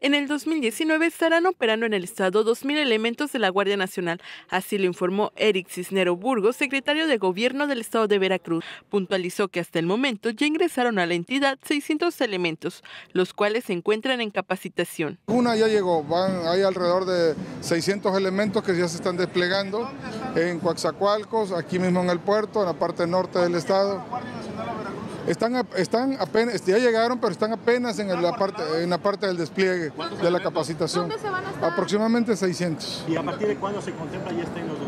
En el 2019 estarán operando en el estado 2.000 elementos de la Guardia Nacional, así lo informó Eric Cisnero Burgos, secretario de Gobierno del estado de Veracruz. Puntualizó que hasta el momento ya ingresaron a la entidad 600 elementos, los cuales se encuentran en capacitación. Una ya llegó, hay alrededor de 600 elementos que ya se están desplegando en Coaxacualcos, aquí mismo en el puerto, en la parte norte del estado. Están, están apenas, ya llegaron, pero están apenas en, la, parte, en la parte del despliegue de la capacitación. se van a Aproximadamente 600. ¿Y a partir de cuándo se contempla ya estén los 2.000?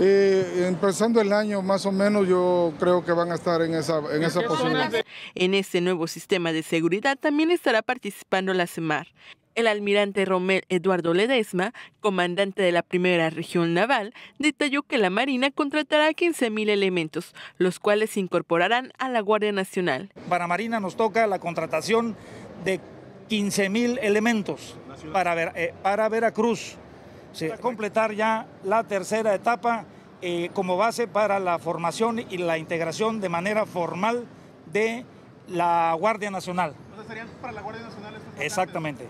Eh, empezando el año más o menos yo creo que van a estar en esa, en esa posibilidad. En ese nuevo sistema de seguridad también estará participando la CEMAR. El almirante Romel Eduardo Ledesma, comandante de la primera región naval, detalló que la Marina contratará 15.000 elementos, los cuales se incorporarán a la Guardia Nacional. Para Marina nos toca la contratación de 15.000 elementos para, Ver, eh, para Veracruz, completar ya la tercera etapa eh, como base para la formación y la integración de manera formal de la Guardia Nacional. O para la Guardia Nacional Exactamente.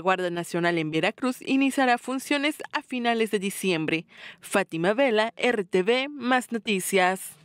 Guarda Guardia Nacional en Veracruz iniciará funciones a finales de diciembre. Fátima Vela, RTV, más noticias.